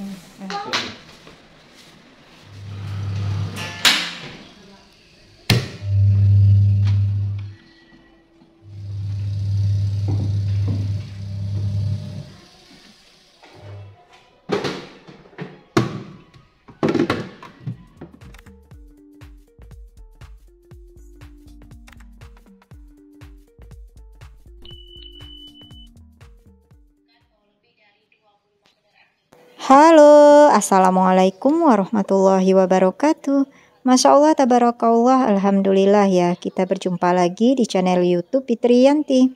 Mm -hmm. Halo, Assalamualaikum warahmatullahi wabarakatuh. Masya Allah, tabarakallah, Alhamdulillah ya, kita berjumpa lagi di channel Youtube Fitri Yanti.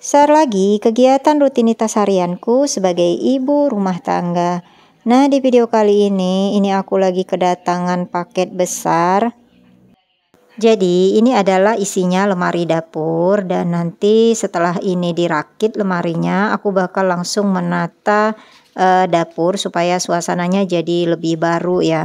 Share lagi kegiatan rutinitas harianku sebagai ibu rumah tangga. Nah, di video kali ini, ini aku lagi kedatangan paket besar. Jadi, ini adalah isinya lemari dapur dan nanti setelah ini dirakit lemarinya, aku bakal langsung menata uh, dapur supaya suasananya jadi lebih baru ya.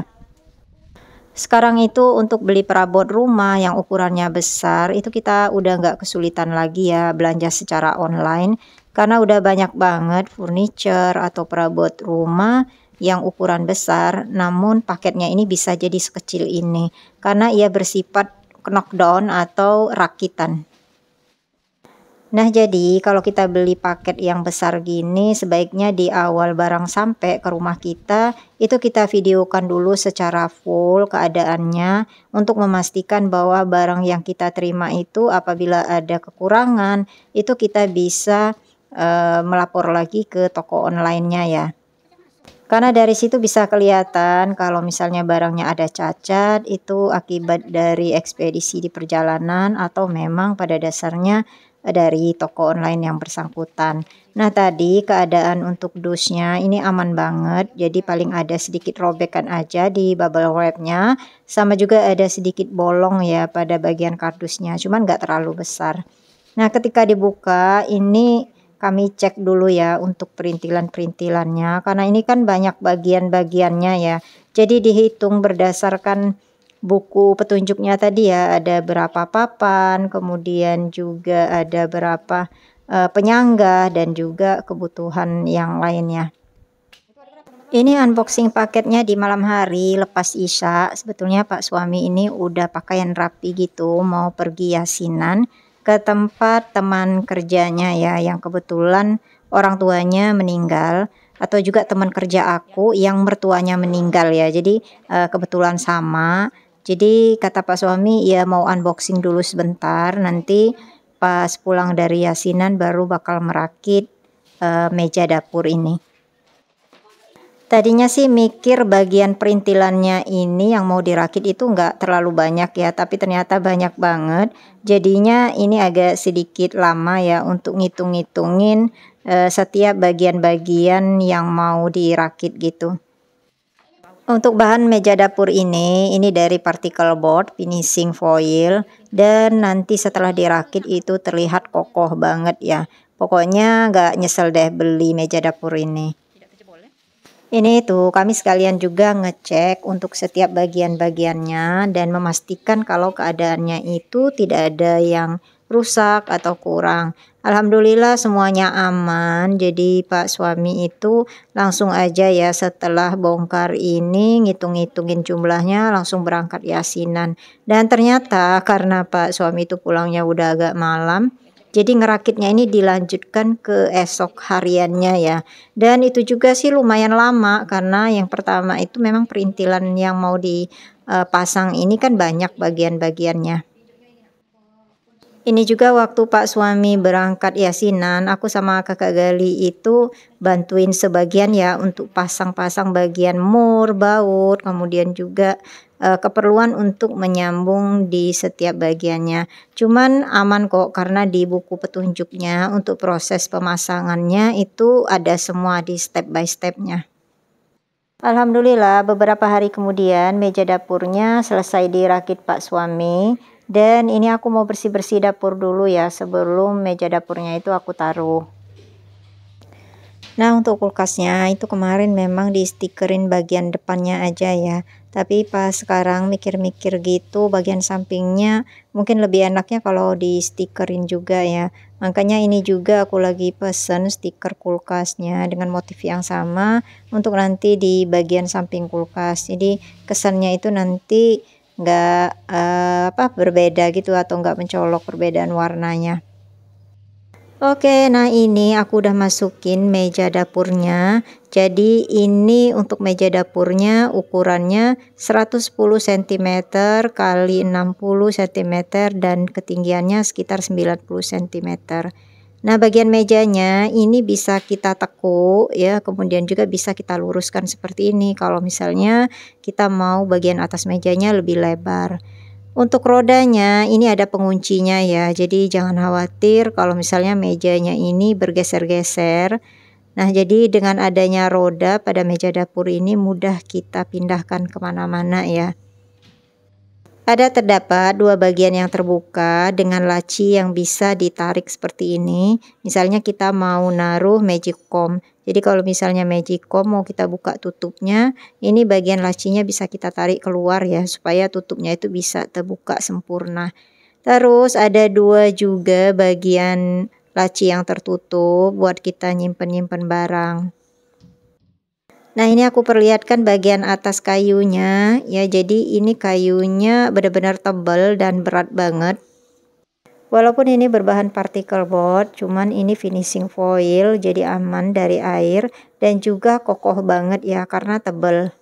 Sekarang itu untuk beli perabot rumah yang ukurannya besar itu kita udah nggak kesulitan lagi ya belanja secara online karena udah banyak banget furniture atau perabot rumah yang ukuran besar namun paketnya ini bisa jadi sekecil ini karena ia bersifat knockdown atau rakitan. Nah, jadi kalau kita beli paket yang besar gini, sebaiknya di awal barang sampai ke rumah kita, itu kita videokan dulu secara full keadaannya untuk memastikan bahwa barang yang kita terima itu apabila ada kekurangan, itu kita bisa e, melapor lagi ke toko online-nya ya. Karena dari situ bisa kelihatan kalau misalnya barangnya ada cacat, itu akibat dari ekspedisi di perjalanan atau memang pada dasarnya dari toko online yang bersangkutan. Nah tadi keadaan untuk dusnya ini aman banget jadi paling ada sedikit robekan aja di bubble wrapnya sama juga ada sedikit bolong ya pada bagian kardusnya cuman gak terlalu besar. Nah ketika dibuka ini kami cek dulu ya untuk perintilan-perintilannya karena ini kan banyak bagian-bagiannya ya jadi dihitung berdasarkan buku petunjuknya tadi ya ada berapa papan kemudian juga ada berapa uh, penyangga dan juga kebutuhan yang lainnya ini unboxing paketnya di malam hari lepas isya sebetulnya pak suami ini udah pakaian rapi gitu mau pergi yasinan ke tempat teman kerjanya ya yang kebetulan orang tuanya meninggal atau juga teman kerja aku yang mertuanya meninggal ya jadi eh, kebetulan sama jadi kata Pak suami ya mau unboxing dulu sebentar nanti pas pulang dari yasinan baru bakal merakit uh, meja dapur ini. Tadinya sih mikir bagian perintilannya ini yang mau dirakit itu nggak terlalu banyak ya, tapi ternyata banyak banget. Jadinya ini agak sedikit lama ya untuk ngitung-ngitungin uh, setiap bagian-bagian yang mau dirakit gitu. Untuk bahan meja dapur ini, ini dari particle board, finishing foil, dan nanti setelah dirakit itu terlihat kokoh banget ya. Pokoknya nggak nyesel deh beli meja dapur ini. Ini tuh kami sekalian juga ngecek untuk setiap bagian-bagiannya dan memastikan kalau keadaannya itu tidak ada yang rusak atau kurang. Alhamdulillah semuanya aman. Jadi Pak suami itu langsung aja ya setelah bongkar ini ngitung-ngitungin jumlahnya langsung berangkat yasinan. Dan ternyata karena Pak suami itu pulangnya udah agak malam, jadi ngerakitnya ini dilanjutkan ke esok hariannya ya. Dan itu juga sih lumayan lama karena yang pertama itu memang perintilan yang mau dipasang eh, ini kan banyak bagian-bagiannya. Ini juga waktu Pak suami berangkat yasinan, aku sama kakak Gali itu bantuin sebagian ya untuk pasang-pasang bagian mur, baut, kemudian juga uh, keperluan untuk menyambung di setiap bagiannya. Cuman aman kok karena di buku petunjuknya untuk proses pemasangannya itu ada semua di step by stepnya. Alhamdulillah beberapa hari kemudian meja dapurnya selesai dirakit Pak suami dan ini aku mau bersih-bersih dapur dulu ya sebelum meja dapurnya itu aku taruh. Nah untuk kulkasnya itu kemarin memang di stikerin bagian depannya aja ya. Tapi pas sekarang mikir-mikir gitu bagian sampingnya mungkin lebih enaknya kalau di stikerin juga ya. Makanya ini juga aku lagi pesen stiker kulkasnya dengan motif yang sama untuk nanti di bagian samping kulkas. Jadi kesannya itu nanti nggak uh, apa berbeda gitu atau nggak mencolok perbedaan warnanya Oke, nah ini aku udah masukin meja dapurnya. Jadi ini untuk meja dapurnya ukurannya 110 cm kali 60 cm dan ketinggiannya sekitar 90 cm. Nah, bagian mejanya ini bisa kita tekuk ya, kemudian juga bisa kita luruskan seperti ini kalau misalnya kita mau bagian atas mejanya lebih lebar. Untuk rodanya ini ada penguncinya ya, jadi jangan khawatir kalau misalnya mejanya ini bergeser-geser. Nah jadi dengan adanya roda pada meja dapur ini mudah kita pindahkan kemana-mana ya. Ada terdapat dua bagian yang terbuka dengan laci yang bisa ditarik seperti ini. Misalnya kita mau naruh magic comb. Jadi kalau misalnya magic comb mau kita buka tutupnya, ini bagian lacinya bisa kita tarik keluar ya supaya tutupnya itu bisa terbuka sempurna. Terus ada dua juga bagian laci yang tertutup buat kita nyimpen-nyimpen barang. Nah, ini aku perlihatkan bagian atas kayunya ya. Jadi ini kayunya benar-benar tebal dan berat banget. Walaupun ini berbahan particle board, cuman ini finishing foil jadi aman dari air dan juga kokoh banget ya karena tebal.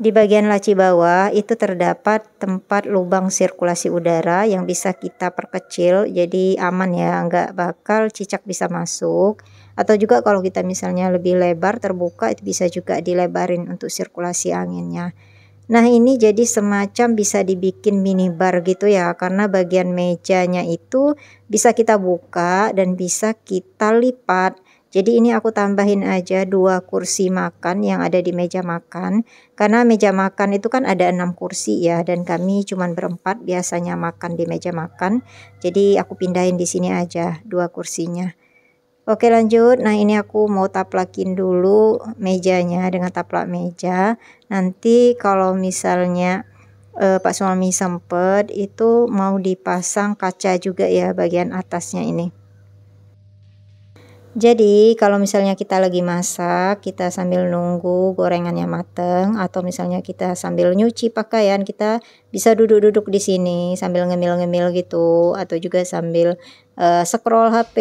Di bagian laci bawah itu terdapat tempat lubang sirkulasi udara yang bisa kita perkecil jadi aman ya, nggak bakal cicak bisa masuk atau juga kalau kita misalnya lebih lebar terbuka itu bisa juga dilebarin untuk sirkulasi anginnya nah ini jadi semacam bisa dibikin minibar gitu ya karena bagian mejanya itu bisa kita buka dan bisa kita lipat jadi ini aku tambahin aja dua kursi makan yang ada di meja makan karena meja makan itu kan ada enam kursi ya dan kami cuma berempat biasanya makan di meja makan. Jadi aku pindahin di sini aja dua kursinya. Oke lanjut, nah ini aku mau taplakin dulu mejanya dengan taplak meja. Nanti kalau misalnya eh, Pak suami sempet itu mau dipasang kaca juga ya bagian atasnya ini. Jadi kalau misalnya kita lagi masak, kita sambil nunggu gorengannya mateng atau misalnya kita sambil nyuci pakaian, kita bisa duduk-duduk di sini sambil ngemil-ngemil gitu atau juga sambil uh, scroll HP,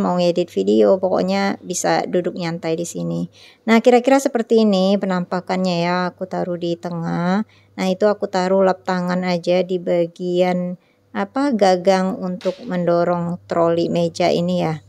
mau ngedit video, pokoknya bisa duduk nyantai di sini. Nah, kira-kira seperti ini penampakannya ya, aku taruh di tengah. Nah, itu aku taruh lap tangan aja di bagian apa gagang untuk mendorong troli meja ini ya.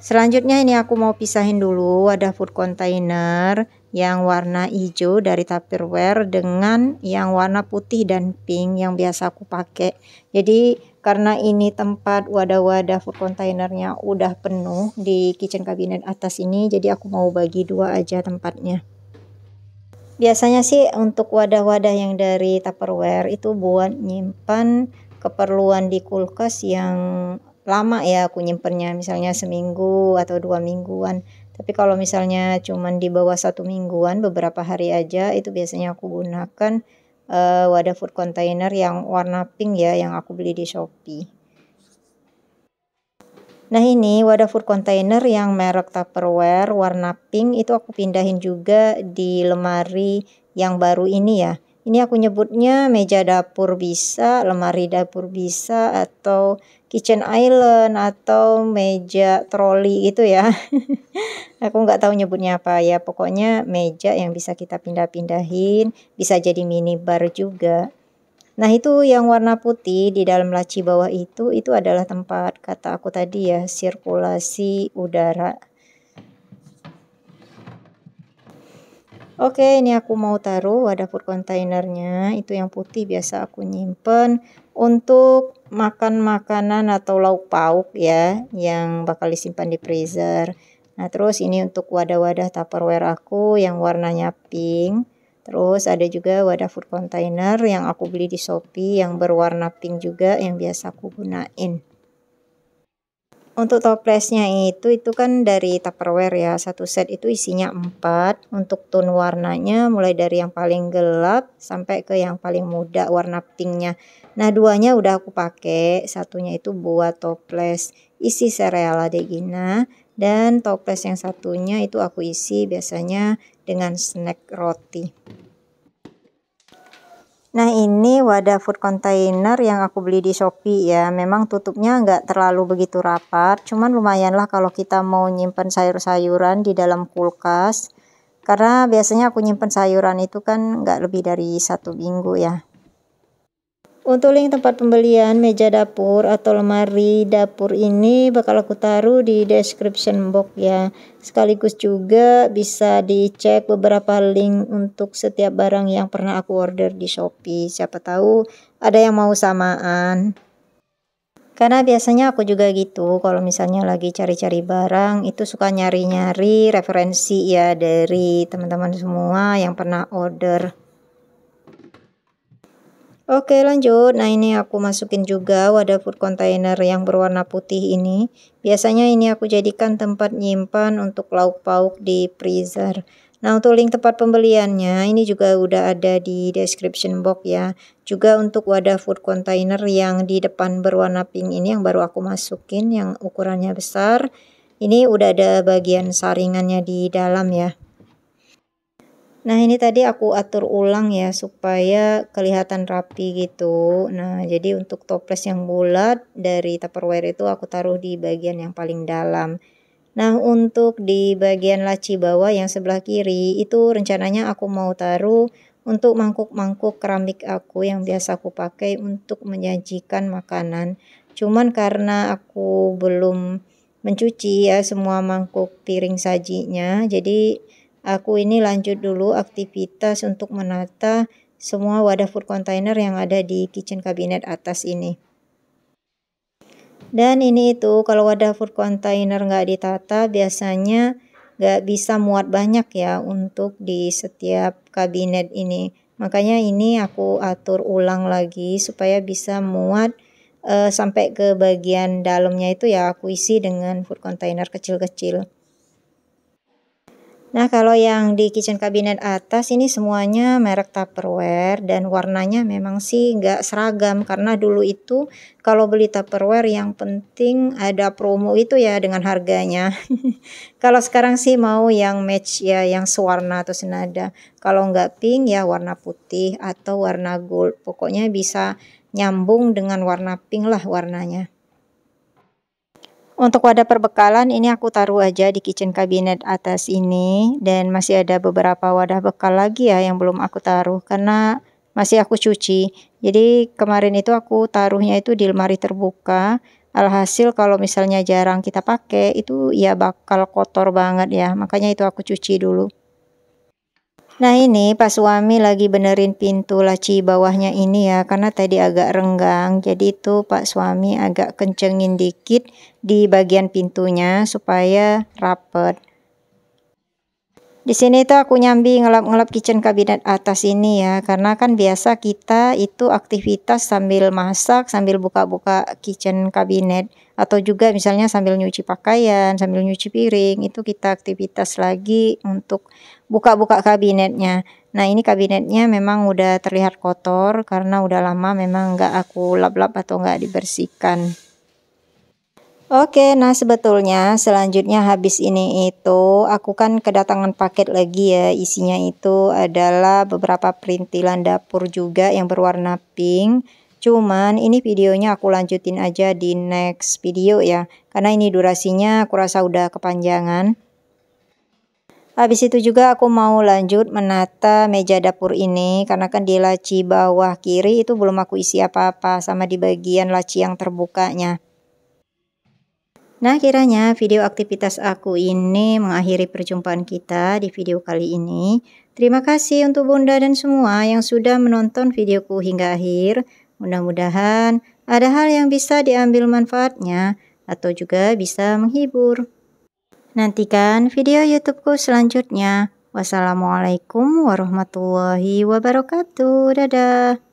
Selanjutnya ini aku mau pisahin dulu wadah food container yang warna hijau dari Tupperware dengan yang warna putih dan pink yang biasa aku pakai. Jadi karena ini tempat wadah-wadah food containernya udah penuh di kitchen cabinet atas ini jadi aku mau bagi dua aja tempatnya. Biasanya sih untuk wadah-wadah yang dari Tupperware itu buat nyimpan keperluan di kulkas yang lama ya aku nyimpennya misalnya seminggu atau dua mingguan tapi kalau misalnya cuman di bawah satu mingguan beberapa hari aja itu biasanya aku gunakan uh, wadah food container yang warna pink ya yang aku beli di Shopee nah ini wadah food container yang merek Tupperware warna pink itu aku pindahin juga di lemari yang baru ini ya ini aku nyebutnya meja dapur bisa, lemari dapur bisa, atau kitchen island, atau meja troli gitu ya. aku nggak tahu nyebutnya apa ya, pokoknya meja yang bisa kita pindah-pindahin, bisa jadi minibar juga. Nah itu yang warna putih di dalam laci bawah itu, itu adalah tempat kata aku tadi ya, sirkulasi udara. Oke, ini aku mau taruh wadah food containernya. Itu yang putih biasa aku nyimpen untuk makan makanan atau lauk pauk ya yang bakal disimpan di freezer. Nah, terus ini untuk wadah-wadah Tupperware aku yang warnanya pink. Terus ada juga wadah food container yang aku beli di Shopee yang berwarna pink juga yang biasa aku gunain. Untuk toplesnya itu itu kan dari Tupperware ya. Satu set itu isinya empat. Untuk tone warnanya mulai dari yang paling gelap sampai ke yang paling muda warna pinknya. Nah, duanya udah aku pakai. Satunya itu buat toples isi sereal adegina dan toples yang satunya itu aku isi biasanya dengan snack roti. Nah ini wadah food container yang aku beli di Shopee ya Memang tutupnya nggak terlalu begitu rapat Cuman lumayanlah kalau kita mau nyimpen sayur-sayuran di dalam kulkas Karena biasanya aku nyimpen sayuran itu kan nggak lebih dari satu minggu ya untuk link tempat pembelian meja dapur atau lemari dapur ini bakal aku taruh di description box ya. Sekaligus juga bisa dicek beberapa link untuk setiap barang yang pernah aku order di Shopee. Siapa tahu ada yang mau samaan. Karena biasanya aku juga gitu kalau misalnya lagi cari-cari barang itu suka nyari-nyari referensi ya dari teman-teman semua yang pernah order Oke lanjut, nah ini aku masukin juga wadah food container yang berwarna putih ini. Biasanya ini aku jadikan tempat nyimpan untuk lauk pauk di freezer. Nah untuk link tempat pembeliannya ini juga udah ada di description box ya. Juga untuk wadah food container yang di depan berwarna pink ini yang baru aku masukin yang ukurannya besar. Ini udah ada bagian saringannya di dalam ya. Nah ini tadi aku atur ulang ya supaya kelihatan rapi gitu Nah jadi untuk toples yang bulat dari tupperware itu aku taruh di bagian yang paling dalam Nah untuk di bagian laci bawah yang sebelah kiri itu rencananya aku mau taruh untuk mangkuk-mangkuk keramik aku yang biasa aku pakai untuk menyajikan makanan Cuman karena aku belum mencuci ya semua mangkuk piring sajinya jadi Aku ini lanjut dulu aktivitas untuk menata semua wadah food container yang ada di kitchen cabinet atas ini. Dan ini itu kalau wadah food container nggak ditata biasanya nggak bisa muat banyak ya untuk di setiap kabinet ini. Makanya ini aku atur ulang lagi supaya bisa muat uh, sampai ke bagian dalamnya itu ya aku isi dengan food container kecil-kecil. Nah, kalau yang di kitchen cabinet atas ini semuanya merek Tupperware dan warnanya memang sih nggak seragam karena dulu itu kalau beli Tupperware yang penting ada promo itu ya dengan harganya. kalau sekarang sih mau yang match ya yang sewarna atau senada. Kalau nggak pink ya warna putih atau warna gold. Pokoknya bisa nyambung dengan warna pink lah warnanya. Untuk wadah perbekalan ini aku taruh aja di kitchen cabinet atas ini dan masih ada beberapa wadah bekal lagi ya yang belum aku taruh karena masih aku cuci. Jadi kemarin itu aku taruhnya itu di lemari terbuka. Alhasil kalau misalnya jarang kita pakai itu ya bakal kotor banget ya. Makanya itu aku cuci dulu. Nah ini pas suami lagi benerin pintu laci bawahnya ini ya karena tadi agak renggang jadi itu pak suami agak kencengin dikit di bagian pintunya supaya rapet. Di sini itu aku nyambi ngelap-ngelap kitchen kabinet atas ini ya karena kan biasa kita itu aktivitas sambil masak sambil buka-buka kitchen kabinet atau juga misalnya sambil nyuci pakaian sambil nyuci piring itu kita aktivitas lagi untuk buka-buka kabinetnya. Nah ini kabinetnya memang udah terlihat kotor karena udah lama memang nggak aku lap-lap atau nggak dibersihkan. Oke, nah sebetulnya selanjutnya habis ini itu aku kan kedatangan paket lagi ya isinya itu adalah beberapa perintilan dapur juga yang berwarna pink. Cuman ini videonya aku lanjutin aja di next video ya karena ini durasinya aku rasa udah kepanjangan. Habis itu juga aku mau lanjut menata meja dapur ini karena kan di laci bawah kiri itu belum aku isi apa-apa sama di bagian laci yang terbukanya. Nah kiranya video aktivitas aku ini mengakhiri perjumpaan kita di video kali ini. Terima kasih untuk bunda dan semua yang sudah menonton videoku hingga akhir. Mudah-mudahan ada hal yang bisa diambil manfaatnya atau juga bisa menghibur. Nantikan video YouTubeku selanjutnya. Wassalamualaikum warahmatullahi wabarakatuh. Dadah.